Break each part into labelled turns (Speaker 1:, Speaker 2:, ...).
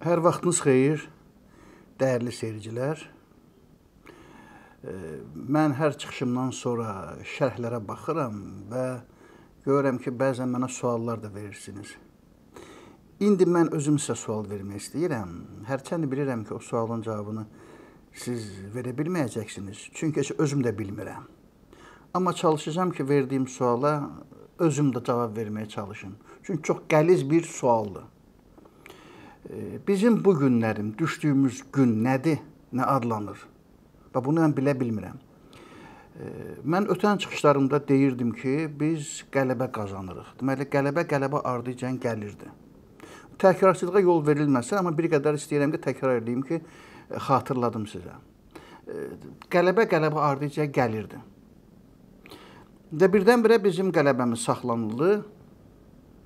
Speaker 1: Hər vaxtınız xeyir, dəyərli seyircilər. Mən hər çıxışımdan sonra şərhlərə baxıram və görürəm ki, bəzən mənə suallar da verirsiniz. İndi mən özüm sizə sual vermək istəyirəm. Hərçənd bilirəm ki, o sualın cavabını siz verə bilməyəcəksiniz. Çünki heç özüm də bilmirəm. Amma çalışacağam ki, verdiyim suala özüm də cavab verməyə çalışım. Çünki çox qəliz bir sualdır bizim bu günlərim, düşdüyümüz gün nədir, nə adlanır? Və bunu mən bilə bilmirəm. Mən ötən çıxışlarımda deyirdim ki, biz qələbə qazanırıq. Deməli, qələbə qələbə ardıcan gəlirdi. Təkrarsızlığa yol verilməsə, amma bir qədər istəyirəm ki, təkrar edeyim ki, xatırladım sizə. Qələbə qələbə ardıcan gəlirdi. Və birdən-birə bizim qələbəmiz saxlanıldı,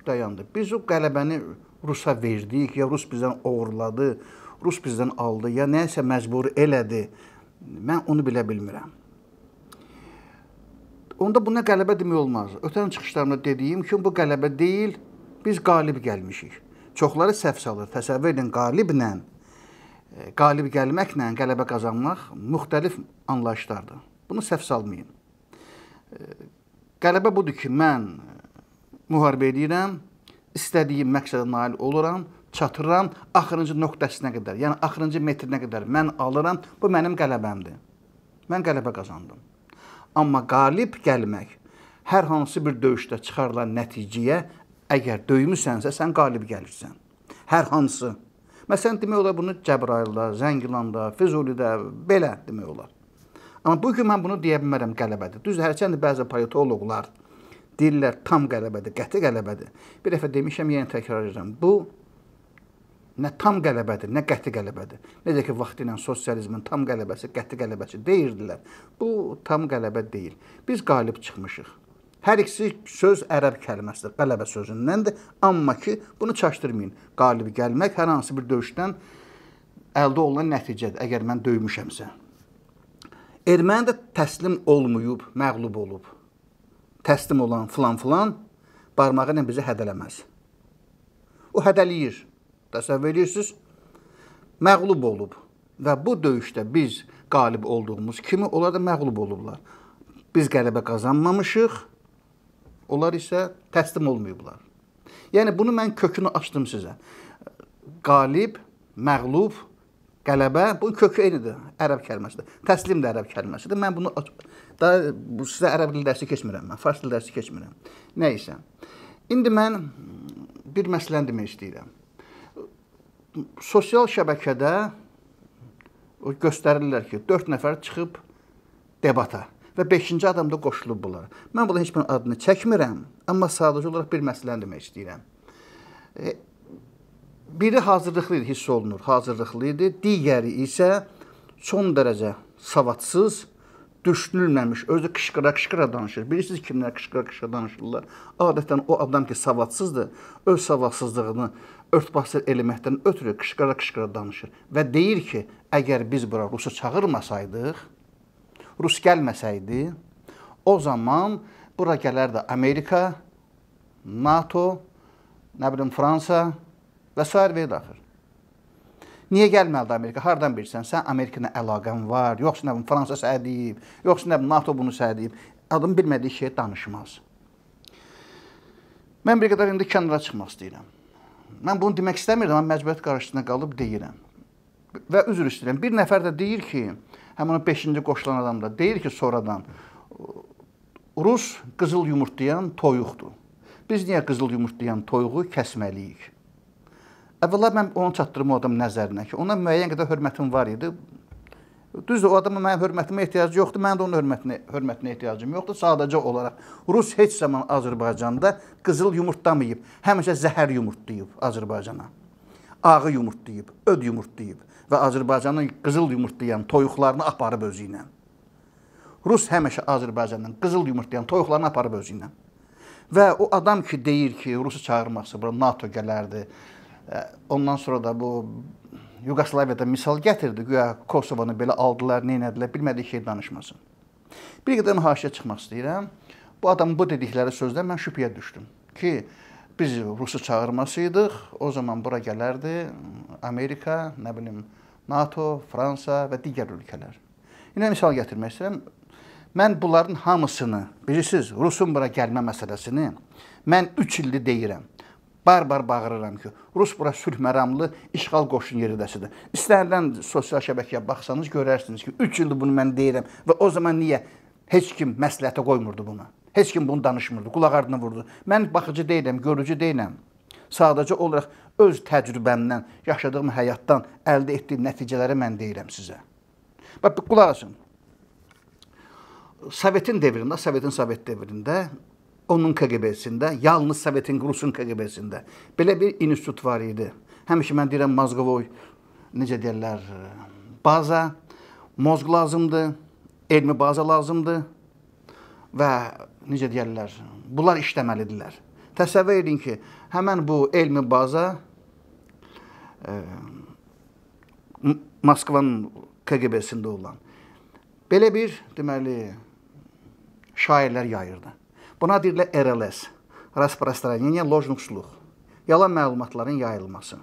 Speaker 1: dayandı. Biz o qələbəni Rusa verdik, ya Rus bizdən oğurladı, Rus bizdən aldı, ya nəsə məcbur elədi. Mən onu bilə bilmirəm. Onda buna qələbə demək olmaz. Ötən çıxışlarımda dediyim kimi bu qələbə deyil, biz qalib gəlmişik. Çoxları səhv salır. Təsəvvür edin qaliblə, e, qalib gəlməklə qələbə qazanmaq müxtəlif anlayışlardır. Bunu səhv salmayın. E, qələbə budur ki, mən e, müharibə edirəm, istədiyim məqsədə nail oluram, çatıram axırıncı nöqtəsinə qədər, yəni axırıncı metrinə qədər mən alıram. Bu mənim qələbəmdir. Mən qələbə qazandım. Amma qalib gəlmək hər hansı bir döyüşdə çıxarılan nəticəyə əgər döymüsənsə, sən qalib gəlirsən. Hər hansı. Məsələn demək olar bunu Cəbrayılda, Zəngilanda, Füzulidə belə demək olar. Amma bu gün mən bunu deyə bilmərəm qələbədir. Düzdür, hərçənd bəzi politoloqlar Deyirlər tam qələbədir, qəti qələbədir. Bir dəfə demişəm, yenə təkrar edirəm. Bu nə tam qələbədir, nə qəti qələbədir. Necə ki vaxtı ilə sosializmin tam qələbəsi, qəti qələbəsi deyirdilər. Bu tam qələbə deyil. Biz qalib çıxmışıq. Hər ikisi söz ərəb kəlməsidir, qələbə sözündəndir, amma ki bunu çaşdırmayın. Qalib gəlmək hər hansı bir döyüşdən əldə olunan nəticədir, əgər mən döymüşəmsə. Erməni də təslim olmayıb, məğlub olub təslim olan filan-filan barmağı ilə bizi hədələməz. O hədələyir. Təsəvvür edirsiniz? Məğlub olub və bu döyüşdə biz qalib olduğumuz kimi onlar da məğlub olublar. Biz qələbə qazanmamışıq. Onlar isə təslim olmayıblar. Yəni bunu mən kökünü açdım sizə. Qalib, məğlub, qələbə bu kökü eynidir ərəb kəlməsidir. Təslim də ərəb kəlməsidir. Mən bunu Da bu sizə ərəb dili dərsi keçmirəm mən, fars dili dərsi keçmirəm. Nə isə. İndi mən bir məsələni demək istəyirəm. Sosial şəbəkədə o göstərirlər ki, 4 nəfər çıxıb debata və 5-ci adam da qoşulub bunlara. Mən bunun heç bir adını çəkmirəm, amma sadəcə olaraq bir məsələni demək istəyirəm. E, biri hazırlıqlı idi, hiss olunur, hazırlıqlı idi. Digəri isə son dərəcə savadsız, düşünülməmiş, özü qışqıra-qışqıra danışır. Bilirsiniz kimlər qışqıra-qışqıra danışırlar? Adətən o adam ki, savadsızdır, öz savadsızlığını örtbasır eləməkdən ötürü qışqıra-qışqıra danışır və deyir ki, əgər biz bura Rusu çağırmasaydıq, Rus gəlməsəydi, o zaman bura gələrdi Amerika, NATO, nə bilim Fransa və sair və daxil. Niyə gəlməlidir Amerika? Hardan bilirsən? Sən Amerika ilə əlaqən var, yoxsa nə bilim Fransa sədiyib, yoxsa nə bilim NATO bunu sədiyib. Adam bilmədiyi şey danışmaz. Mən bir qədər indi kənara çıxmaq istəyirəm. Mən bunu demək istəmirdim, amma məcburiyyət qarşısında qalıb deyirəm. Və üzr istəyirəm. Bir nəfər də deyir ki, həmin o 5-ci qoşulan adam da deyir ki, sonradan Rus qızıl yumurtlayan toyuqdur. Biz niyə qızıl yumurtlayan toyuğu kəsməliyik? Əvvəllər mən onu çatdırım o adam nəzərinə ki, ona müəyyən qədər hörmətim var idi. Düzdür, o adamın mənim hörmətimə ehtiyacı yoxdur, mənim də onun hörmətinə, hörmətinə ehtiyacım yoxdur. Sadəcə olaraq Rus heç zaman Azərbaycanda qızıl yumurtlamayıb, həmişə zəhər yumurtlayıb Azərbaycana. Ağı yumurtlayıb, öd yumurtlayıb və Azərbaycanın qızıl yumurtlayan toyuqlarını aparıb özü ilə. Rus həmişə Azərbaycandan qızıl yumurtlayan toyuqlarını aparıb özü ilə. Və o adam ki deyir ki, Rusu çağırmaqsa bura NATO gələrdi, Ondan sonra da bu Yuqoslaviyadan misal gətirdi. Güya Kosovanı belə aldılar, nə etdilər, bilmədiyi şey danışmasın. Bir qədər mühasirə çıxmaq istəyirəm. Bu adamın bu dedikləri sözdən mən şübhəyə düşdüm ki, biz Rusu çağırmasaydıq, o zaman bura gələrdi Amerika, nə bilim, NATO, Fransa və digər ölkələr. Yenə misal gətirmək istəyirəm. Mən bunların hamısını, bilirsiniz, Rusun bura gəlmə məsələsini mən 3 ildir deyirəm barbar bağırıram ki, Rus bura sülh məramlı işğal qoşun yeridəsidir. İstənilən sosial şəbəkəyə baxsanız görərsiniz ki, 3 ildir bunu mən deyirəm və o zaman niyə heç kim məsləhətə qoymurdu buna? Heç kim bunu danışmırdı, qulaq ardına vurdu. Mən baxıcı deyiləm, görücü deyiləm. Sadəcə olaraq öz təcrübəmdən, yaşadığım həyatdan əldə etdiyim nəticələri mən deyirəm sizə. Bax, qulaq asın. Sovetin devrində, Sovetin Sovet devrində onun KGB-sində, yalnız Sovetin Rusun KGB-sində belə bir institut var idi. Həmişə mən deyirəm Mozqovoy necə deyirlər, baza, mozq lazımdır, elmi baza lazımdır və necə deyirlər, bunlar işləməlidirlər. Təsəvvür edin ki, həmin bu elmi baza ə, e, Moskvanın KGB-sində olan belə bir deməli şairlər yayırdı. Buna deyirlər RLS, распространение ложных слух, yalan məlumatların yayılması.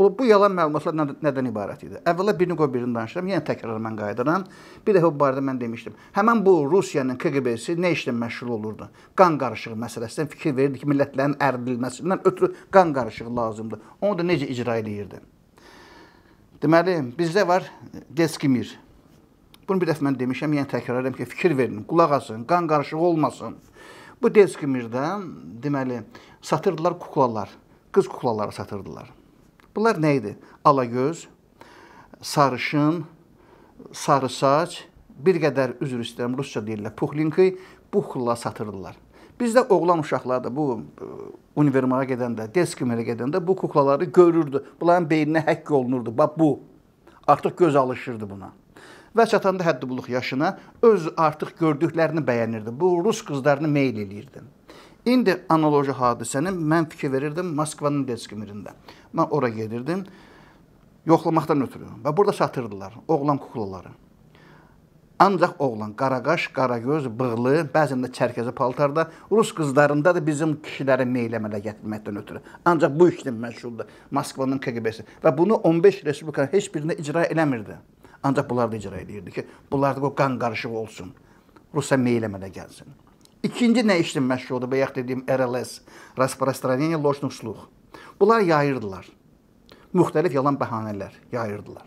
Speaker 1: Bu, bu yalan məlumatlar nə, nədən ibarət idi? Əvvəla birini qoy birini danışıram, yenə təkrar mən qayıdıram. Bir dəfə bu barədə mən demişdim. Həmin bu Rusiyanın KGB-si nə işlə məşğul olurdu? Qan qarışığı məsələsindən fikir verirdi ki, millətlərin əridilməsindən ötürü qan qarışığı lazımdır. Onu da necə icra eləyirdi? Deməli, bizdə var Deskimir. Bunu bir dəfə mən demişəm, yenə təkrar edirəm ki, fikir verin, qulaq asın, qan qarışığı olmasın. Bu Deskimirdən deməli satırdılar kuklalar, qız kuklaları satırdılar. Bunlar nə idi? Alagöz, sarışın, sarı saç, bir qədər üzr istəyirəm, rusca deyirlər, puhlinki, puhla satırdılar. Bizdə oğlan uşaqları da bu e, univermara gedəndə, deskimerə gedəndə bu kuklaları görürdü. Bunların beyninə həkk olunurdu. Bax bu. Artıq göz alışırdı buna və çatanda həddi buluq yaşına öz artıq gördüklərini bəyənirdi. Bu rus qızlarını meyl eləyirdi. İndi analoji hadisəni mən fikir verirdim Moskvanın Detskimirində. Mən ora gedirdim. Yoxlamaqdan ötürü. Və burada satırdılar oğlan kuklaları. Ancaq oğlan qaraqaş, qaragöz, bığlı, bəzən də çərkəzi paltarda, rus qızlarında da bizim kişiləri meyləmələ gətirməkdən ötürü. Ancaq bu işlə məşğuldur Moskvanın KGB-si və bunu 15 respublikanın heç birində icra eləmirdi. Ancaq bunlar da icra edirdi ki, bunlarda o qan qarışığı olsun. Rusiya meyləmədə gəlsin. İkinci nə işlə məşğul oldu və yaxud dediyim RLS, распространение ложных слух. Bunlar yayırdılar. Müxtəlif yalan bəhanələr yayırdılar.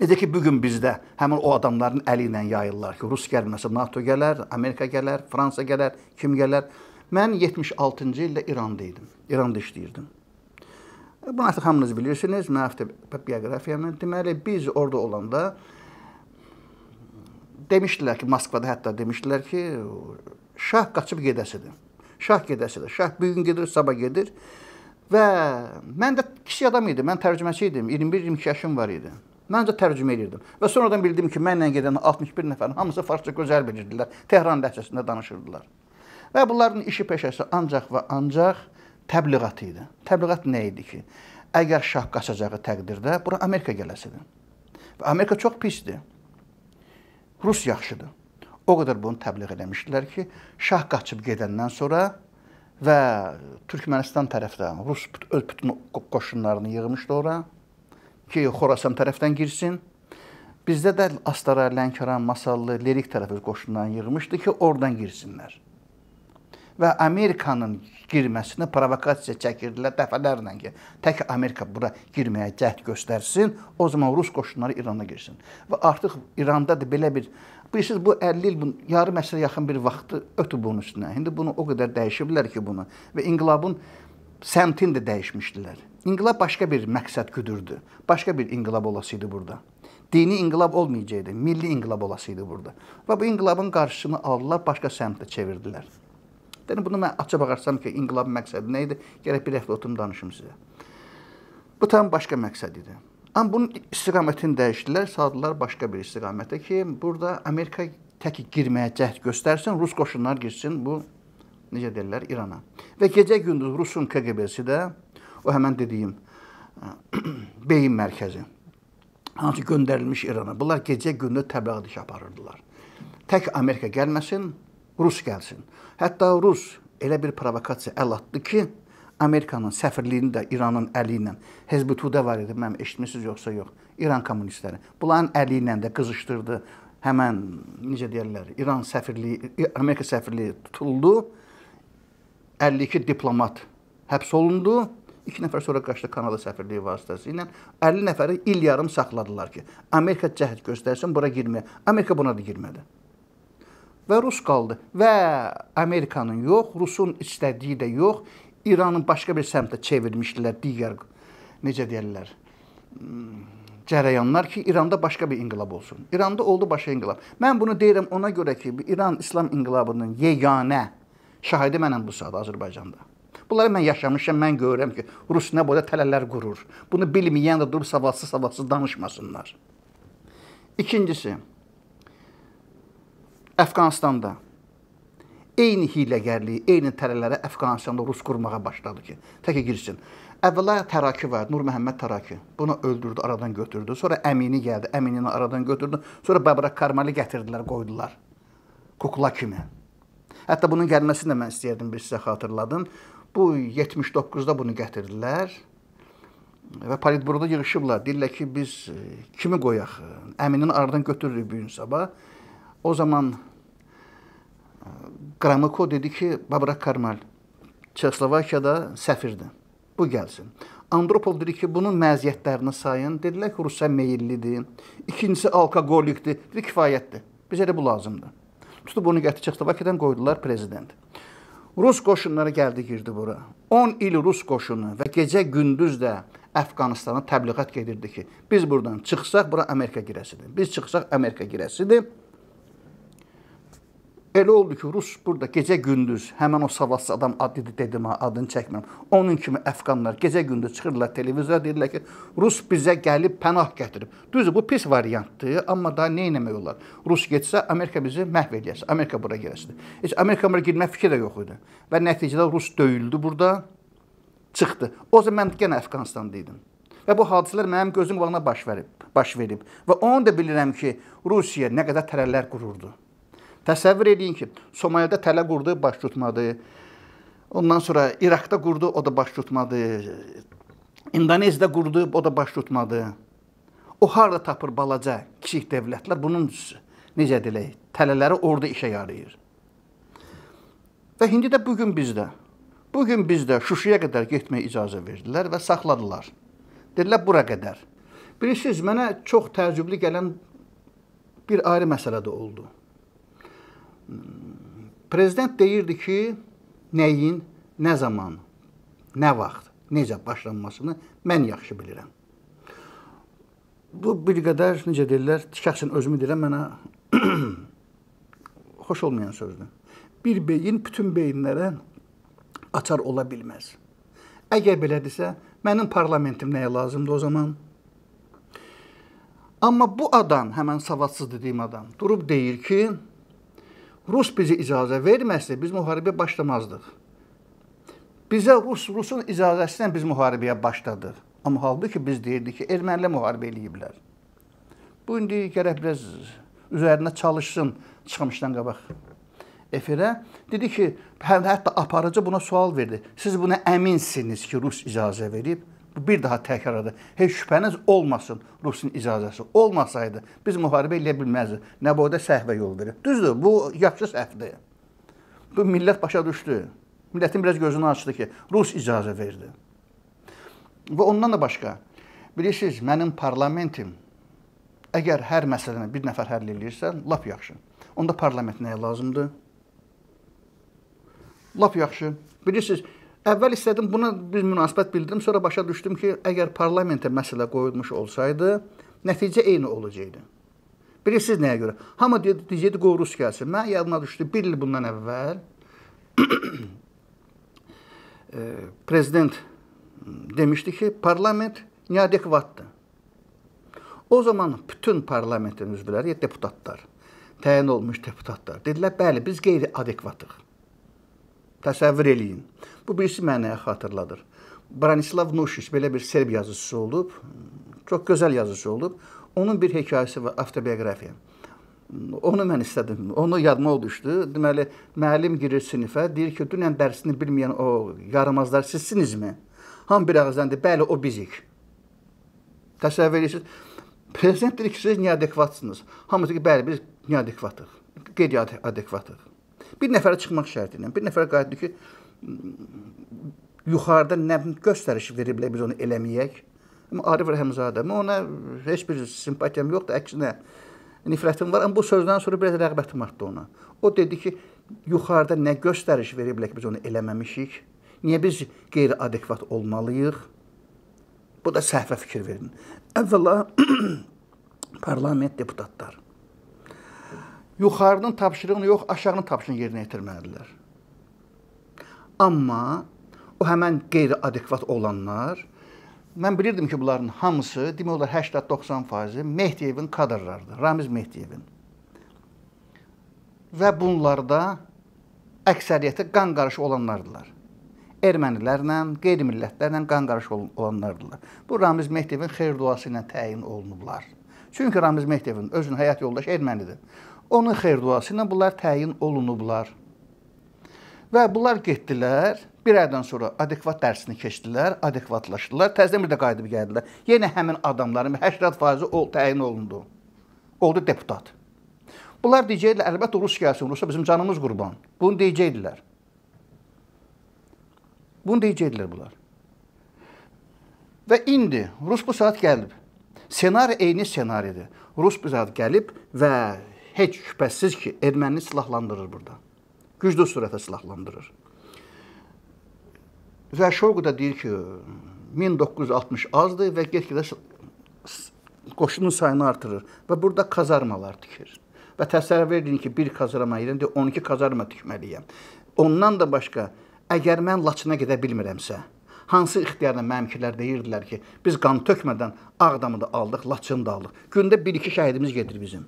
Speaker 1: Necə ki bu gün bizdə həmin o adamların əli ilə yayırlar ki, Rus gəlməsə NATO gələr, Amerika gələr, Fransa gələr, kim gələr. Mən 76-cı ildə İranda idim. İranda işləyirdim. Bunu artıq hamınız bilirsiniz, mənfi bioqrafiyanın. Deməli, biz orada olanda demişdilər ki, Moskvada hətta demişdilər ki, şah qaçıb gedəsidir. Şah gedəsidir. Şah bu gün gedir, sabah gedir. Və mən də kiçik adam idim, mən tərcüməçi idim. 21-22 yaşım var idi. Mən də tərcümə edirdim. Və sonradan bildim ki, mənlə gedən 61 nəfərin hamısı farsça gözəl bilirdilər. Tehran ləhcəsində danışırdılar. Və bunların işi peşəsi ancaq və ancaq təbliğat idi. Təbliğat nə idi ki? Əgər şah qaçacağı təqdirdə bura Amerika gələsidir. Və Amerika çox pisdir. Rus yaxşıdır. O qədər bunu təbliğ eləmişdilər ki, şah qaçıb gedəndən sonra və Türkmənistan tərəfdən Rus öz bütün qoşunlarını yığmışdı ora ki, Xorasan tərəfdən girsin. Bizdə də Astara, Lənkəran, Masallı, Lerik tərəfi qoşunlarını yığmışdı ki, oradan girsinlər və Amerikanın girməsinə provokasiya çəkirdilər dəfələrlə ki, tək Amerika bura girməyə cəhd göstərsin, o zaman rus qoşunları İrana girsin. Və artıq İranda da belə bir bilirsiniz bu 50 il, yarım əsrə yaxın bir vaxtı ötüb bunun üstünə. İndi bunu o qədər dəyişiblər ki, bunu və inqilabın səmtini də dəyişmişdilər. İnqilab başqa bir məqsəd güdürdü. Başqa bir inqilab olası idi burada dini inqilab olmayacaqdı. Milli inqilab olası idi burada. Və bu inqilabın qarşısını aldılar, başqa səmtə çevirdilər. Dedim, yəni bunu mən açıb ağarsam ki, inqilabın məqsədi nə idi? Gərək bir həftə oturum danışım sizə. Bu tam başqa məqsəd idi. Amma bunun istiqamətini dəyişdilər, saldılar başqa bir istiqamətə ki, burada Amerika təki girməyə cəhd göstərsin, rus qoşunlar girsin bu necə deyirlər İrana. Və gecə gündüz Rusun KGB-si də o həmin dediyim beyin mərkəzi hansı göndərilmiş İrana. Bunlar gecə gündüz təbliğat iş aparırdılar. Tək Amerika gəlməsin, Rus gəlsin. Hətta Rus elə bir provokasiya əl atdı ki, Amerikanın səfirliyini də İranın əli ilə Hezbutuda var idi, mənim eşitmisiniz yoxsa yox. İran kommunistləri bunların əli ilə də qızışdırdı. Həmin necə deyirlər, İran səfirliyi, Amerika səfirliyi tutuldu. 52 diplomat həbs olundu. 2 nəfər sonra qaçdı Kanada səfirliyi vasitəsilə. 50 nəfəri il yarım saxladılar ki, Amerika cəhd göstərsin, bura girməyə. Amerika buna da girmədi və rus qaldı. Və Amerikanın yox, Rusun istədiyi də yox, İranın başqa bir səmtə çevirmişdilər digər necə deyirlər? Hmm, cərəyanlar ki, İranda başqa bir inqilab olsun. İranda oldu başqa inqilab. Mən bunu deyirəm ona görə ki, İran İslam inqilabının yeganə şahidi mənəm bu saat Azərbaycanda. Bunları mən yaşamışam, mən görürəm ki, Rus nə boyda tələlər qurur. Bunu bilməyən də durub savadsız-savadsız danışmasınlar. İkincisi, Əfqanistanda eyni hiləgərliyi, eyni tərələrə Əfqanistanda rus qurmağa başladı ki, tək girsin. Əvvəla Təraki var, Nur Məhəmməd Təraki. Bunu öldürdü, aradan götürdü. Sonra Əmini gəldi, Əminini aradan götürdü. Sonra Babra Karmali gətirdilər, qoydular. Kukla kimi. Hətta bunun gəlməsini də mən istəyirdim, bir sizə xatırladım. Bu 79-da bunu gətirdilər və politburoda yığışıblar. Deyirlər ki, biz e, kimi qoyaq? Əminin aradan götürürük bu gün sabah. O zaman e, Qramiko dedi ki, Babrak Karmal Çexoslovakiyada səfirdir. Bu gəlsin. Andropov dedi ki, bunun məziyyətlərini sayın. Dedilər ki, Rusiya meyillidir. İkincisi alkoqolikdir. Dedi kifayətdir. Bizə də bu lazımdır. Tutub onu gətirib Çexoslovakiyadan qoydular prezident. Rus qoşunları gəldi, girdi bura. 10 il Rus qoşunu və gecə gündüz də Əfqanistana təbliğat gedirdi ki, biz buradan çıxsaq, bura Amerika girəsidir. Biz çıxsaq, Amerika girəsidir. Elə oldu ki, Rus burada gecə-gündüz həmin o savadsız adam adını dedim ha, adını çəkmirəm. Onun kimi əfqanlar gecə-gündüz çıxırlar televizora deyirlər ki, Rus bizə gəlib pənah gətirib. Düzdür, bu pis variantdır, amma daha nə etmək olar? Rus getsə Amerika bizi məhv edəcək. Amerika bura gələsidir. Heç Amerika bura girmək fikri də yox idi. Və nəticədə Rus döyüldü burada, çıxdı. O zaman mən yenə Əfqanistanda idim. Və bu hadisələr mənim gözüm qabağına baş verib, baş verib. Və onu da bilirəm ki, Rusiya nə qədər tərəllər qururdu. Təsəvvür edin ki, Somaliyada tələ qurdu, baş tutmadı. Ondan sonra İraqda qurdu, o da baş tutmadı. İndoneziyada qurdu, o da baş tutmadı. O harda tapır balaca, kiçik dövlətlər bunun necə deyək, tələləri orada işə yarayır. Və indi də bu gün bizdə. Bu gün bizdə Şuşaya qədər getməyə icazə verdilər və saxladılar. Dedilər bura qədər. Bilirsiniz, mənə çox təəccüblü gələn bir ayrı məsələ də oldu prezident deyirdi ki, nəyin, nə zaman, nə vaxt, necə başlanmasını mən yaxşı bilirəm. Bu bir qədər necə deyirlər, şəxsən özümü deyirəm mənə xoş olmayan sözdür. Bir beyin bütün beyinlərə açar ola bilməz. Əgər belədirsə, mənim parlamentim nəyə lazımdır o zaman? Amma bu adam, həmin savadsız dediyim adam, durub deyir ki, Rus bizi icazə verməsdi, biz müharibəyə başlamazdıq. Bizə Rus Rusun icazəsi ilə biz müharibəyə başladıq. Amma halbuki biz deyirdik ki, ermənilə müharibə eləyiblər. Bu indi gərək biraz üzərinə çalışsın çıxmışdan qabaq efirə. Dedi ki, hə, hətta aparıcı buna sual verdi. Siz buna əminsiniz ki, Rus icazə verib? bir daha təkrarladı. Heç şübhəniz olmasın Rusun icazəsi. Olmasaydı biz müharibə eləyə bilməzdik. Nəbodə səhvə yol verir. Düzdür, bu yaxşı səhvdir. Bu millət başa düşdü. Millətin biraz gözünü açdı ki, Rus icazə verdi. Və ondan da başqa, bilirsiniz, mənim parlamentim əgər hər məsələni bir nəfər həll eləyirsən, lap yaxşı. Onda parlament nəyə lazımdır? Lap yaxşı. Bilirsiniz, Əvvəl istədim buna bir münasibət bildirim, sonra başa düşdüm ki, əgər parlamentə məsələ qoyulmuş olsaydı, nəticə eyni olacaqdı. Bilirsiniz nəyə görə? Hamı deyəcəkdi qov rus gəlsin. Mən yadıma düşdü 1 il bundan əvvəl e, prezident demişdi ki, parlament neadekvatdır. O zaman bütün parlamentin üzvləri, yəni deputatlar, təyin olmuş deputatlar dedilər, bəli, biz qeyri-adekvatıq. Təsəvvür eləyin. Bu birisi mənaya xatırladır. Branislav Nušić belə bir serb yazıçısı olub, çox gözəl yazıçı olub. Onun bir hekayəsi var, avtobioqrafiya. Onu mən istədim. Onu yadıma o düşdü. Deməli, müəllim girir sinifə, deyir ki, dünən dərsini bilməyən o yaramazlar sizsinizmi? Ham bir ağızdan deyir, bəli, o bizik. Təsəvvür edirsiniz. Prezident deyir ki, siz neadekvatsınız. Hamı deyir ki, bəli, biz neadekvatıq. Qeyri-adekvatıq. Bir nəfərə çıxmaq şərti ilə, bir nəfərə qayıtdı ki, yuxarıda nə göstəriş veriblər biz onu eləməyək. Amma Arif Rəhimzadə, mən ona heç bir simpatiyam yoxdur, əksinə nifrətim var, amma bu sözdən sonra biraz rəğbətim artdı ona. O dedi ki, yuxarıda nə göstəriş veriblər ki, biz onu eləməmişik. Niyə biz qeyri-adekvat olmalıyıq? Bu da səhvə fikir verin. Əvvəla parlament deputatları yuxarının tapşırığını yox, aşağının tapşırığını yerinə yetirməlidirlər. Amma o həmən qeyri-adekvat olanlar mən bilirdim ki, bunların hamısı demək olar 80-90% Mehdiyevin kadrlarıdır. Ramiz Mehdiyevin. Və bunlarda əksəriyyəti qan qarışı olanlardılar. Ermənilərlə, qeyri-millətlərlə qan qarışı olanlardılar. Bu Ramiz Mehdiyevin xeyir duası ilə təyin olunublar. Çünki Ramiz Mehdiyevin özünün həyat yoldaşı ermənidir. Onun xeyir duası ilə bunlar təyin olunublar. Və bunlar getdilər, bir aydan sonra adekvat dərsini keçdilər, adekvatlaşdılar, təzədən bir də qayıdıb gəldilər. Yenə həmin adamların 80% ol təyin olundu. Oldu deputat. Bunlar deyəcəkdilər, əlbəttə Rus gəlsin, Rusa bizim canımız qurban. Bunu deyəcəkdilər. Bunu deyəcəkdilər bunlar. Və indi Rus bu saat gəlib. Senari eyni senaridir. Rus bu saat gəlib və heç şübhəsiz ki, ermənini silahlandırır burada. Güclü sürətə silahlandırır. Və Şoqu da deyir ki, 1960 azdır və get-gedə qoşunun sayını artırır və burada kazarmalar tikir. Və təsəvvür edin ki, bir kazarma yerində 12 kazarma tikməliyəm. Ondan da başqa, əgər mən Laçına gedə bilmirəmsə, hansı ixtiyarla mənimkilər deyirdilər ki, biz qan tökmədən Ağdamı da aldıq, Laçını da aldıq. Gündə 1-2 şəhidimiz gedir bizim.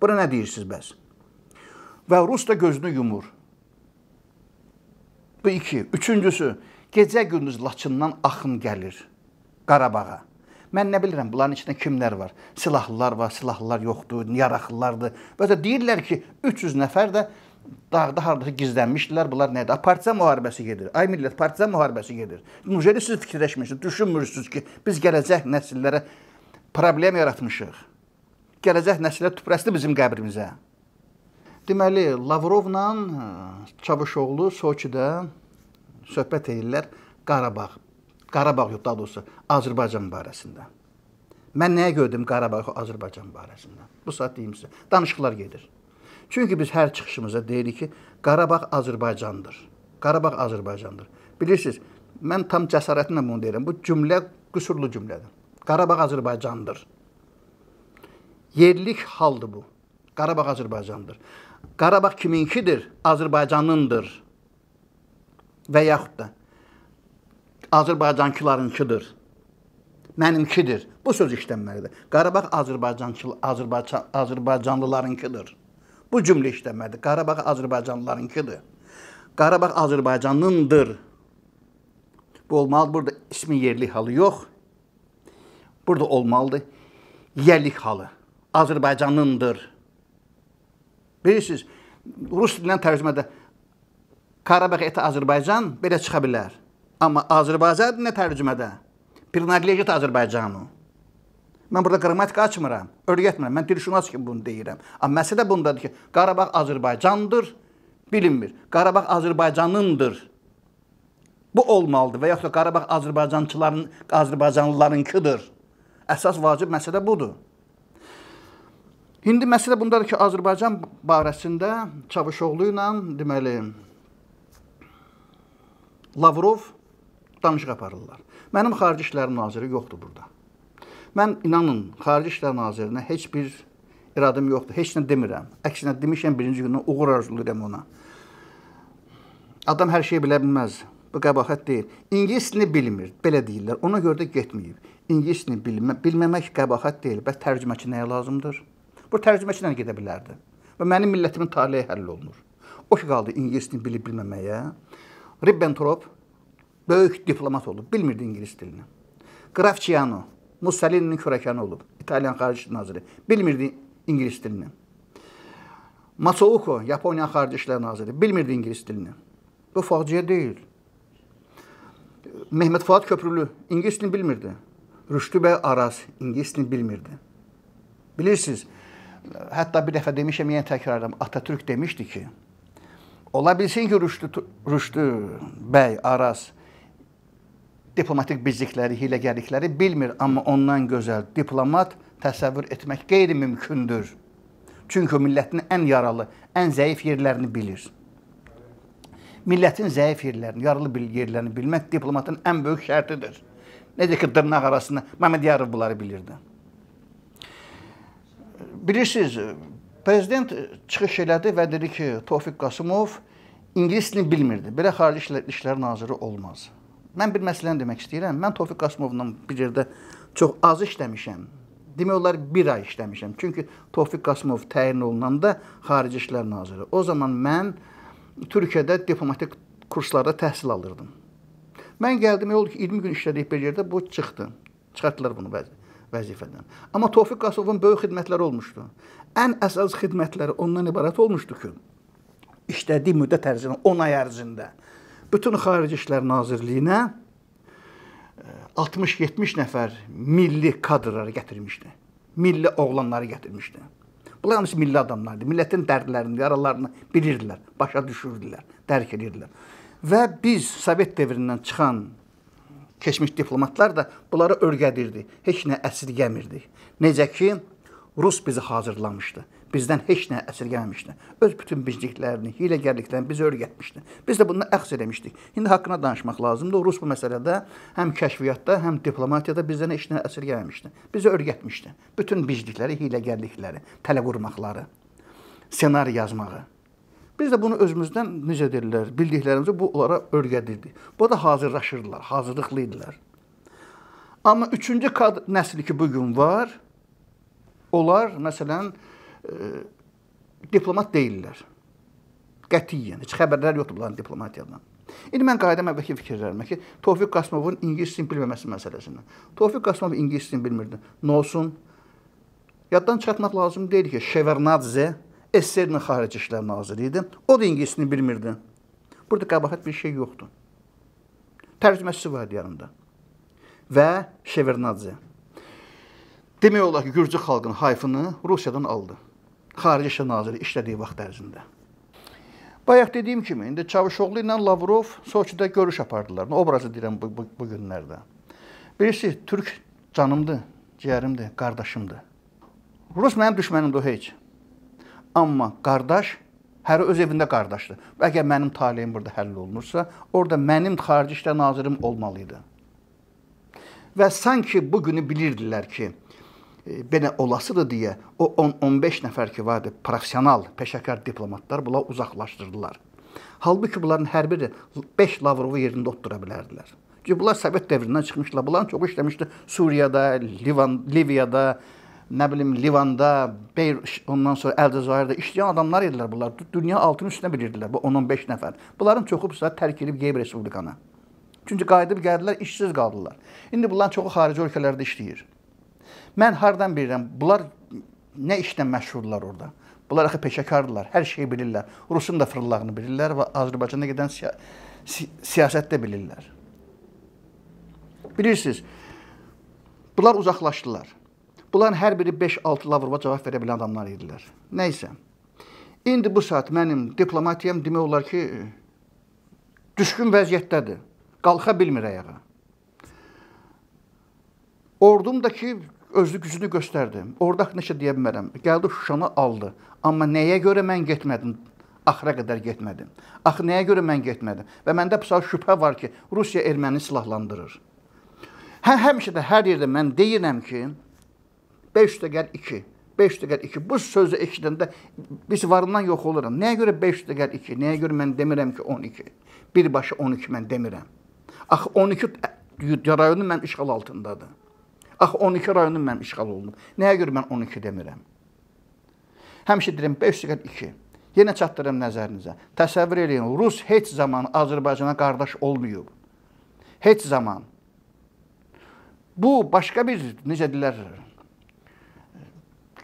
Speaker 1: Bura nə deyirsiniz bəs? Və rus da gözünü yumur. Bu iki. Üçüncüsü, gecə gündüz Laçından axın gəlir Qarabağa. Mən nə bilirəm, bunların içində kimlər var? Silahlılar var, silahlılar yoxdur, yaraqlılardır. Və də deyirlər ki, 300 nəfər də dağda hardasa gizlənmişdilər. Bunlar nədir? Partizan müharibəsi gedir. Ay millət, partizan müharibəsi gedir. Necə siz fikirləşmirsiniz, düşünmürsünüz ki, biz gələcək nəsillərə problem yaratmışıq gələcək nəslə tüprəsdi bizim qəbrimizə. Deməli, Lavrovla hə, Çavuşoğlu Soçidə söhbət edirlər Qarabağ. Qarabağ yox, daha doğrusu Azərbaycan barəsində. Mən nəyə gördüm Qarabağ Azərbaycan barəsində? Bu saat deyim sizə. Danışıqlar gedir. Çünki biz hər çıxışımıza deyirik ki, Qarabağ Azərbaycandır. Qarabağ Azərbaycandır. Bilirsiniz, mən tam cəsarətlə bunu deyirəm. Bu cümlə qüsurlu cümlədir. Qarabağ Azərbaycandır. Yerlik haldır bu. Qarabağ Azərbaycandır. Qarabağ kiminkidir? Azərbaycanındır. Və yaxud da Azərbaycankılarınkidir. Mənimkidir. Bu söz işlənməlidir. Qarabağ Azərbaycankı Azərbaycan Azərbaycanlılarınkidir. Bu cümlə işlənməlidir. Qarabağ Azərbaycanlılarınkidir. Qarabağ Azərbaycanındır. Bu olmalı. Burada ismi yerli halı yox. Burada olmalıdır yerlik halı. Azərbaycanındır. Bilirsiniz, rus dilindən tərcümədə Qarabağ eti Azərbaycan belə çıxa bilər. Amma Azərbaycan dilinə tərcümədə Pirnaqliyet Azərbaycanı. Mən burada qrammatika açmıram, öyrətmirəm. Mən dilşünas kimi bunu deyirəm. Amma məsələ bundadır ki, Qarabağ Azərbaycandır, bilinmir. Qarabağ Azərbaycanındır. Bu olmalıdır və yaxud da Qarabağ Azərbaycançıların, Azərbaycanlılarınkıdır. Əsas vacib məsələ budur. İndi məsələ bundadır ki, Azərbaycan barəsində Çavuşoğlu ilə, deməli, Lavrov danışıq aparırlar. Mənim xarici işlər naziri yoxdur burada. Mən inanın, xarici işlər nazirinə heç bir iradəm yoxdur. Heç nə demirəm. Əksinə demişəm birinci gündən uğur arzulayıram ona. Adam hər şeyi bilə bilməz. Bu qəbahət deyil. İngilis dilini bilmir, belə deyirlər. Ona görə də getməyib. İngilis dilini bilmə bilməmək qəbahət deyil. Bəs tərcüməçi nəyə lazımdır? Bu tərcüməçi ilə gedə bilərdi. Və mənim millətimin taleyi həll olunur. O ki qaldı ingilis dilini bilib bilməməyə. Ribbentrop böyük diplomat olub, bilmirdi ingilis dilini. Grafçiano Mussolini-nin kürəkanı olub, İtalyan xarici naziri, bilmirdi ingilis dilini. Masouko, Yaponiya xarici işlər naziri, bilmirdi ingilis dilini. Bu faciə deyil. Mehmet Fuad Köprülü ingilis dilini bilmirdi. Rüştü bəy Aras ingilis dilini bilmirdi. Bilirsiniz, hətta bir dəfə demişəm, yenə təkrarlayıram, Atatürk demişdi ki, ola bilsin ki, Rüşdü, Rüşdü bəy Araz diplomatik bizlikləri, hiləgərlikləri bilmir, amma ondan gözəl diplomat təsəvvür etmək qeyri-mümkündür. Çünki o millətin ən yaralı, ən zəif yerlərini bilir. Millətin zəif yerlərini, yaralı yerlərini bilmək diplomatın ən böyük şərtidir. Necə ki, dırnaq arasında Məmməd Yarov bunları bilirdi bilirsiniz, prezident çıxış elədi və dedi ki, Tofiq Qasımov ingilis dilini bilmirdi. Belə xarici işlər naziri olmaz. Mən bir məsələni demək istəyirəm. Mən Tofiq Qasımovla bir yerdə çox az işləmişəm. Demək olar 1 ay işləmişəm. Çünki Tofiq Qasımov təyin olunanda xarici işlər naziri. O zaman mən Türkiyədə diplomatik kurslarda təhsil alırdım. Mən gəldim, yol 20 gün işlədik bir yerdə, bu çıxdı. Çıxartdılar bunu bəzi vəzifədən. Amma Tofiq Qasovun böyük xidmətləri olmuşdu. Ən əsas xidmətləri ondan ibarət olmuşdu ki, işlədiyi müddət ərzində 10 ay ərzində bütün Xarici İşlər Nazirliyinə 60-70 e, nəfər milli kadrları gətirmişdi. Milli oğlanları gətirmişdi. Bunlar hamısı milli adamlardı. Millətin dərdlərini, yaralarını bilirdilər, başa düşürdülər, dərk edirdilər. Və biz Sovet devrindən çıxan keçmiş diplomatlar da bunları örgədirdi. Heç nə əsirgəmirdi. Necə ki Rus bizi hazırlamışdı. Bizdən heç nə əsirgəməmişdi. Öz bütün bizliklərini, hiyləgərliklərini bizə öyrətmişdi. Biz də bunu əxz eləmişdik. İndi haqqına danışmaq lazımdır. Rus bu məsələdə həm kəşfiyyatda, həm diplomatiyada bizdən heç nə əsirgəməmişdi. Bizə öyrətmişdi. Bütün bizlikləri, hiyləgərlikləri, tələ qurmaqları, ssenari yazmağı, Biz də bunu özümüzdən necə deyirlər, bildiklərimizi bu onlara öyrədirdik. Bu da hazırlaşırdılar, hazırlıqlı idilər. Amma 3-cü kad nəsli ki bu gün var, onlar məsələn e, diplomat deyillər. Qətiyyən heç xəbərlər yoxdur bunların diplomatiyadan. İndi mən qayıdam əvvəlki fikirlərimə ki, Tofiq Qasımovun ingilis dilini bilməməsi məsələsindən. Tofiq Qasımov ingilis dilini bilmirdi. Nə olsun? Yaddan çıxartmaq lazım deyil ki, Şevernadze SSR-nin xarici işlər naziri idi. O da ingilisini bilmirdi. Burada qəbahət bir şey yoxdur. Tərcüməçisi var idi yanında. Və Şevernadze. Demək olar ki, Gürcü xalqının hayfını Rusiyadan aldı. Xarici İşlər Naziri işlədiyi vaxt ərzində. Bayaq dediyim kimi, indi Çavuşoğlu ilə Lavrov Soçidə görüş apardılar. Nə obrazı deyirəm bu, bu, bu günlərdə. Birisi türk canımdır, ciyərimdir, qardaşımdır. Rus mənim düşmənimdir o heç. Amma qardaş hər öz evində qardaşdır. Əgər mənim taleyim burada həll olunursa, orada mənim xarici işlər nazirim olmalı idi. Və sanki bu günü bilirdilər ki, e, belə olasıdır deyə o 10-15 nəfər ki vardı, professional, peşəkar diplomatlar bunlar uzaqlaşdırdılar. Halbuki bunların hər biri 5 Lavrovu yerində otdura bilərdilər. Çünki bunlar Sovet dövründən çıxmışdılar. Bunların çoxu işləmişdi Suriyada, Livan, Liviyada, nə bilim Livanda, Beyr, ondan sonra Əl-Cəzairdə işləyən adamlar idilər bunlar. Dünya altının üstünə bilirdilər bu 10-15 nəfər. Bunların çoxu bu saat tərk edib qeyb respublikanı. Çünki qayıdıb gəldilər, işsiz qaldılar. İndi bunların çoxu xarici ölkələrdə işləyir. Mən hardan bilirəm, bunlar nə işlə məşhurdular orada? Bunlar axı peşəkardırlar, hər şeyi bilirlər. Rusun da fırıllağını bilirlər və Azərbaycanda gedən siya si siyasət də bilirlər. Bilirsiniz, bunlar uzaqlaşdılar. Bunların hər biri 5-6 lavrova cavab verə bilən adamlar idilər. Nəysə. İndi bu saat mənim diplomatiyam demək olar ki, düşkün vəziyyətdədir. Qalxa bilmir ayağa. Ordum da ki, özü gücünü göstərdi. Orda neçə deyə bilmərəm. Gəldi Şuşanı aldı. Amma nəyə görə mən getmədim? Axıra qədər getmədim. Axı nəyə görə mən getmədim? Və məndə bu şübhə var ki, Rusiya erməni silahlandırır. Hə həmişə də hər yerdə mən deyirəm ki, 5 dəqər 2. 5 dəqər 2. Bu sözü eşidəndə biz varından yox oluram. Nəyə görə 5 dəqər 2? Nəyə görə mən demirəm ki 12? Birbaşa 12 mən demirəm. Axı 12 rayonu mənim işğal altındadır. Axı 12 rayonu mənim işğal olunub. Nəyə görə mən 12 demirəm? Həmişə deyirəm 5 dəqər 2. Yenə çatdırım nəzərinizə. Təsəvvür eləyin, Rus heç zaman Azərbaycana qardaş olmayıb. Heç zaman. Bu başqa bir necə deyirlər,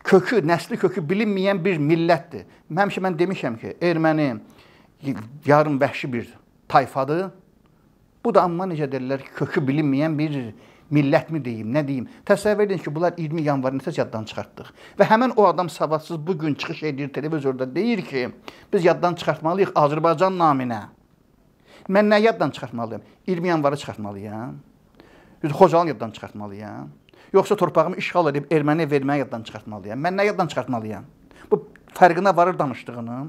Speaker 1: kökü, nəsli kökü bilinməyən bir millətdir. Həmişə mən demişəm ki, erməni yarım vəhşi bir tayfadır. Bu da amma necə deyirlər, kökü bilinməyən bir millətmi deyim, nə deyim? Təsəvvür edin ki, bunlar 20 yanvarı necə yaddan çıxartdıq. Və həmin o adam savadsız bu gün çıxış edir televizorda deyir ki, biz yaddan çıxartmalıyıq Azərbaycan naminə. Mən nə yaddan çıxartmalıyam? 20 yanvarı çıxartmalıyam. Xocalı yaddan çıxartmalıyam yoxsa torpağımı işğal edib erməniyə verməyi yaddan çıxartmalıyam. Mən nə yaddan çıxartmalıyam? Bu fərqinə varır danışdığının.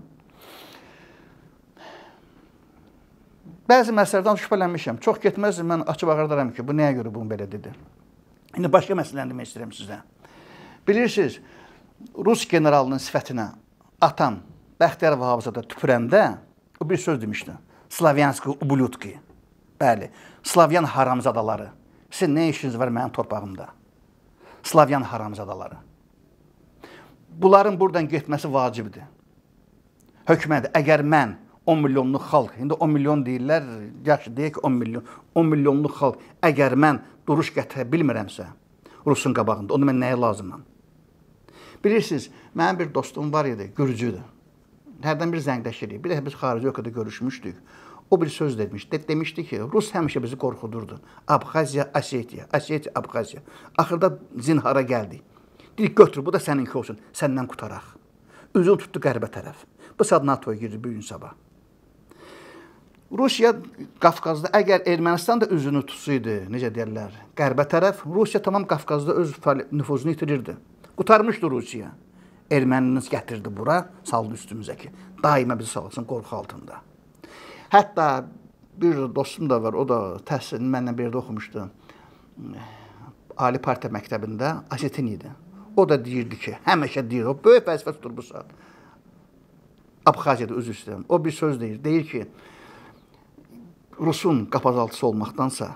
Speaker 1: Bəzi məsələlərdən şübhələnmişəm. Çox getməz mən açıb ağırdaram ki, bu nəyə görə bunu belə dedi. İndi başqa məsələni demək istəyirəm sizə. Bilirsiniz, Rus generalının sifətinə atam Bəxtiyar Vahabzadə tüpürəndə o bir söz demişdi. Slavyanski ubulyutki. Bəli, Slavyan haramzadaları. Sizin nə işiniz var mənim torpağımda? Slavyan haramzadaları. Bunların buradan getməsi vacibdir. Hökmədir. Əgər mən 10 milyonluq xalq, indi 10 milyon deyirlər, yaxşı deyək 10 milyon, 10 milyonluq xalq, əgər mən duruş gətirə bilmirəmsə, Rusun qabağında, onu mən nəyə lazımam? Bilirsiniz, mənim bir dostum var idi, gürcüdür. Hərdən bir zəngləşirik. Bir dəfə biz xarici ölkədə görüşmüşdük. O bir söz demişdi. Demişdi ki, Rus həmişə bizi qorxudurdu. Abxaziya, Asetiya, Asetiya, Abxaziya. Axırda zinhara gəldik. Dedik, götür, bu da səninki olsun, səndən qutaraq. Üzün tutdu qərbə tərəf. Bu saat NATO-ya girdi bu gün sabah. Rusiya Qafqazda əgər Ermənistan da üzünü tutsaydı, necə deyirlər, qərbə tərəf, Rusiya tamam Qafqazda öz nüfuzunu itirirdi. Qutarmışdı Rusiya. Erməniniz gətirdi bura, saldı üstümüzə ki, daima bizi salsın qorxu altında. Hətta bir dostum da var, o da təhsilini mənlə birdə oxumuşdu. Ali Partiya məktəbində asetin idi. O da deyirdi ki, həmişə deyir, o böyük vəzifə tutur bu saat. Abxaziyada özü istəyirəm. O bir söz deyir. Deyir ki, Rusun qapazaltısı olmaqdansa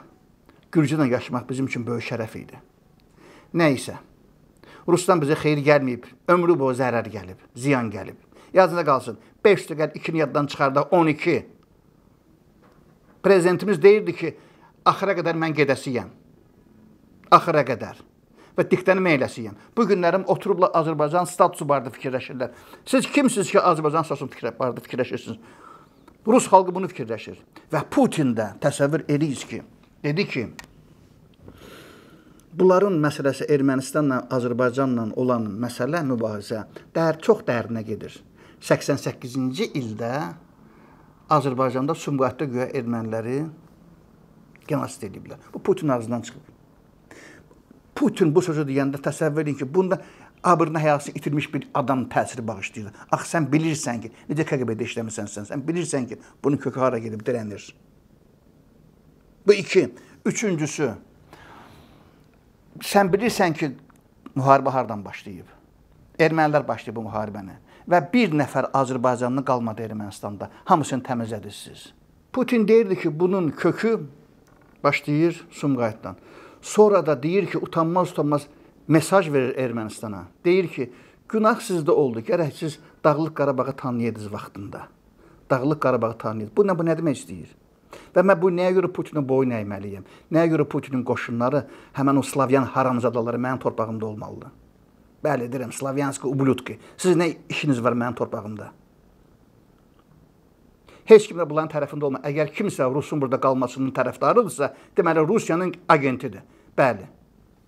Speaker 1: Gürcülə yaşamaq bizim üçün böyük şərəf idi. Nə isə Rusdan bizə xeyir gəlməyib, ömrü boyu zərər gəlib, ziyan gəlib. Yadınızda qalsın. 5 dəqiqə 2-ni yaddan çıxardaq 12 prezidentimiz deyirdi ki, axıra qədər mən gedəsiyəm. Axıra qədər və diktənmə eləsiyəm. Bu günlərim oturubla Azərbaycan statusu barədə fikirləşirlər. Siz kimsiniz ki, Azərbaycan statusu fikirlə barədə fikirləşirsiniz? Rus xalqı bunu fikirləşir. Və Putin də təsəvvür edirik ki, dedi ki, bunların məsələsi Ermənistanla, Azərbaycanla olan məsələ mübahisə dər çox dərinə gedir. 88-ci ildə Azərbaycanda Sumqayıtda güya erməniləri genosid ediblər. Bu Putin ağzından çıxıb. Putin bu sözü deyəndə təsəvvür edin ki, bunda abrını həyasını itirmiş bir adam təsiri bağışlayır. Axı sən bilirsən ki, necə KGB-də işləmisən sən, sən bilirsən ki, bunun kökü hara gedib dirənir. Bu iki. Üçüncüsü, sən bilirsən ki, müharibə hardan başlayıb? Ermənilər başlayıb bu müharibəni və bir nəfər Azərbaycanlı qalmadı Ermənistanda. Hamısını təmizlədiniz siz. Putin deyirdi ki, bunun kökü başlayır Sumqayıtdan. Sonra da deyir ki, utanmaz-utanmaz mesaj verir Ermənistana. Deyir ki, günah sizdə oldu. Gərək siz Dağlıq Qarabağı tanıyırdınız vaxtında. Dağlıq Qarabağı tanıyırdınız. Bu nə bu nə demək istəyir? Və mən bu nəyə görə Putinin boyun əyməliyəm? Nəyə görə Putinin qoşunları həmin o Slavyan haramzadaları mənim torpağımda olmalıdır? Bəli, deyirəm, slavyanski ubludki. Siz nə işiniz var mənim torpağımda? Heç kim də bunların tərəfində olmur. Əgər kimsə Rusun burada qalmasının tərəfdarıdırsa, deməli Rusiyanın agentidir. Bəli.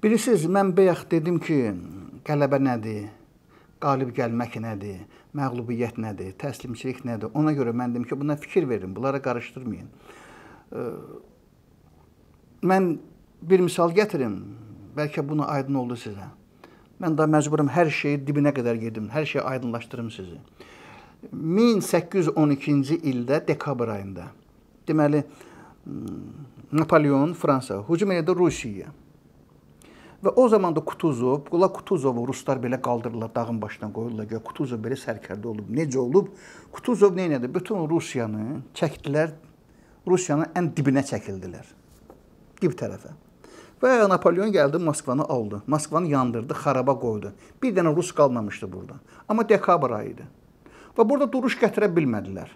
Speaker 1: Bilirsiniz, mən bayaq dedim ki, qələbə nədir? Qalib gəlmək nədir? Məğlubiyyət nədir? Təslimçilik nədir? Ona görə mən dedim ki, buna fikir verin, bunlara qarışdırmayın. Mən bir misal gətirim. Bəlkə bunu aydın oldu sizə. Mən də məcburum hər şeyi dibinə qədər gedim, hər şeyi aydınlaşdırım sizi. 1812-ci ildə dekabr ayında. Deməli hmm, Napoleon Fransa hücum edir Rusiyaya. Və o zaman da Kutuzov, Qula Kutuzovu ruslar belə qaldırırlar, dağın başına qoyurlar. Gör Kutuzov belə sərkərdə olub. Necə olub? Kutuzov nə etdi? Bütün Rusiyanı çəkdilər. Rusiyanın ən dibinə çəkildilər. Dib tərəfə. Və Napoleon gəldi, Moskvanı aldı. Moskvanı yandırdı, xaraba qoydu. Bir dənə rus qalmamışdı burada. Amma dekabr ayı idi. Və burada duruş gətirə bilmədilər.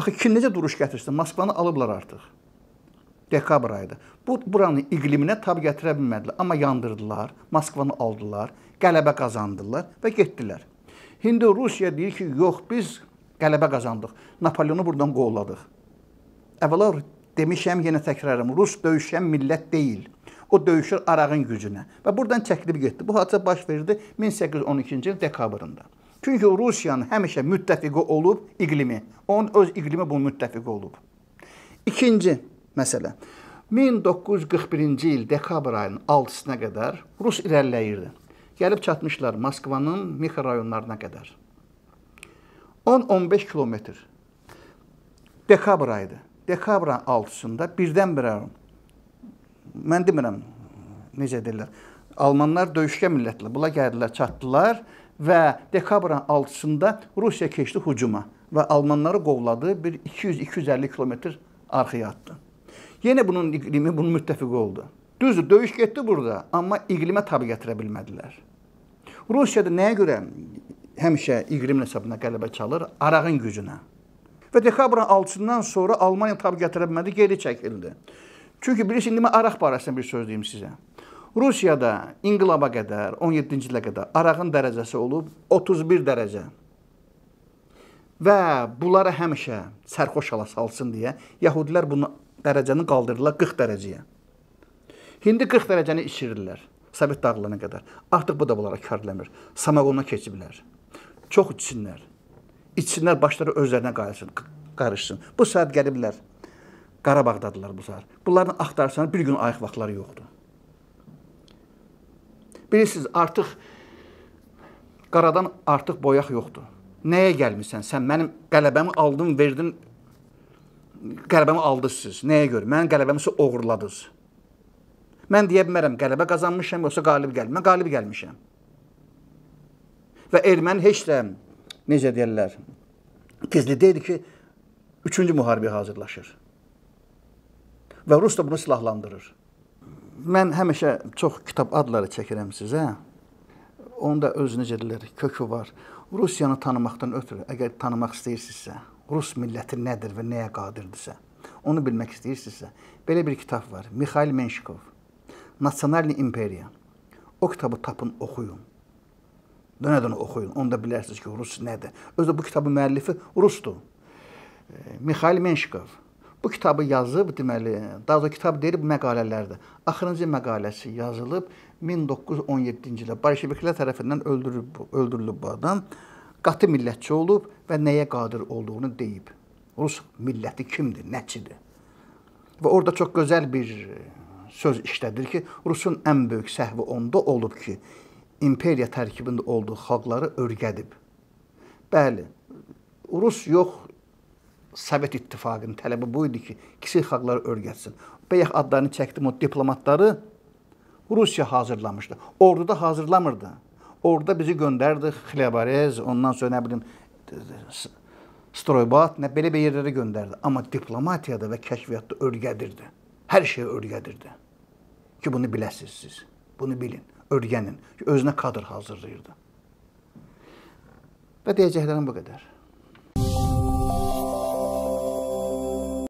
Speaker 1: Axı kim necə duruş gətirsin? Moskvanı alıblar artıq. Dekabr ayıdır. Bu buranın iqliminə tab gətirə bilmədilər, amma yandırdılar, Moskvanı aldılar, qələbə qazandılar və getdilər. İndi Rusiya deyir ki, yox biz qələbə qazandıq. Napoleonu buradan qovladıq. Əvvəla demişəm, yenə təkrarım, Rus döyüşən millət deyil. O döyüşür Arağın gücünə. Və buradan çəkilib getdi. Bu hadisə baş verdi 1812-ci il dekabrında. Çünki Rusiyanın həmişə müttəfiqi olub iqlimi. Onun öz iqlimi bunun müttəfiqi olub. İkinci məsələ. 1941-ci il dekabr ayının 6-sına qədər Rus irəliləyirdi. Gəlib çatmışlar Moskvanın mikrorayonlarına qədər. 10-15 kilometr. Dekabr ayıdır. Dekabr ayının 6-sında birdən-birə mən demirəm necə deyirlər. Almanlar döyüşkə millətdir. Bula gəldilər, çatdılar və dekabrın 6-sında Rusiya keçdi hücuma və almanları qovladı, bir 200-250 kilometr arxaya atdı. Yenə bunun iqlimi bunun müttəfiqi oldu. Düzdür, döyüş getdi burada, amma iqlimə tabi gətirə bilmədilər. Rusiyada nəyə görə həmişə iqlimin hesabına qələbə çalır? Arağın gücünə. Və dekabrın 6-dan sonra Almaniya tabi gətirə bilmədi, geri çəkildi. Çünki bilirsiniz, indi mən araq barəsində bir söz deyim sizə. Rusiyada inqilaba qədər, 17-ci ilə qədər araqın dərəcəsi olub 31 dərəcə. Və bunları həmişə sərxoş hala salsın deyə yəhudilər bunu dərəcəni qaldırdılar 40 dərəcəyə. Hindi 40 dərəcəni içirirlər Səbit dağlarına qədər. Artıq bu da bunlara kar eləmir. Samaqona keçiblər. Çox içsinlər. İçsinlər başları özlərinə qarışsın. qarışsın. Bu saat gəliblər Qarabağdadılar bunlar. Bunların axtarsan bir gün ayıq vaxtları yoxdur. Bilirsiniz, artıq qaradan artıq boyaq yoxdur. Nəyə gəlmisən? Sən mənim qələbəmi aldın, verdin. Qələbəmi aldınız siz. Nəyə görə? Mənim qələbəmi siz oğurladınız. Mən deyə bilmərəm qələbə qazanmışam yoxsa qalib gəlmişəm. Mən qalib gəlmişəm. Və erməni heç də necə deyirlər, gizli deyil ki, 3-cü müharibəyə hazırlaşır. Və Rus da bunu silahlandırır. Mən həmişə çox kitab adları çəkirəm sizə. Onda öz necə deyirlər, kökü var. Rusiyanı tanımaqdan ötürü, əgər tanımaq istəyirsinizsə, Rus milləti nədir və nəyə qadirdirsə, onu bilmək istəyirsinizsə, belə bir kitab var. Mikhail Menşikov. Nasionalni imperiya. O kitabı tapın, oxuyun. Dönə-dönə oxuyun. Onda bilərsiniz ki, Rus nədir. Özü bu kitabın müəllifi Rusdur. Mikhail Menşikov bu kitabı yazıb deməli, daha doğrusu kitab deyil, bu məqalələrdir. Axırıncı məqaləsi yazılıb 1917-ci ildə bolşeviklər tərəfindən öldürülüb, öldürülüb bu adam. Qatı millətçi olub və nəyə qadir olduğunu deyib. Rus milləti kimdir, nəçidir? Və orada çox gözəl bir söz işlədir ki, Rusun ən böyük səhvi onda olub ki, imperiya tərkibində olduğu xalqları örgədib. Bəli, Rus yox, Sovet İttifaqının tələbi bu idi ki, kiçik xalqları örgətsin. Bayaq adlarını çəkdim o diplomatları Rusiya hazırlamışdı. Orduda hazırlamırdı. Orada bizi göndərdi Xlebarez, ondan sonra nə bilim Stroybat, nə belə bir yerlərə göndərdi. Amma diplomatiyada və kəşfiyyatda örgədirdi. Hər şeyi örgədirdi. Ki bunu biləsiniz siz. Bunu bilin, öyrənin. Ki özünə kadr hazırlayırdı. Və deyəcəklərim bu qədər.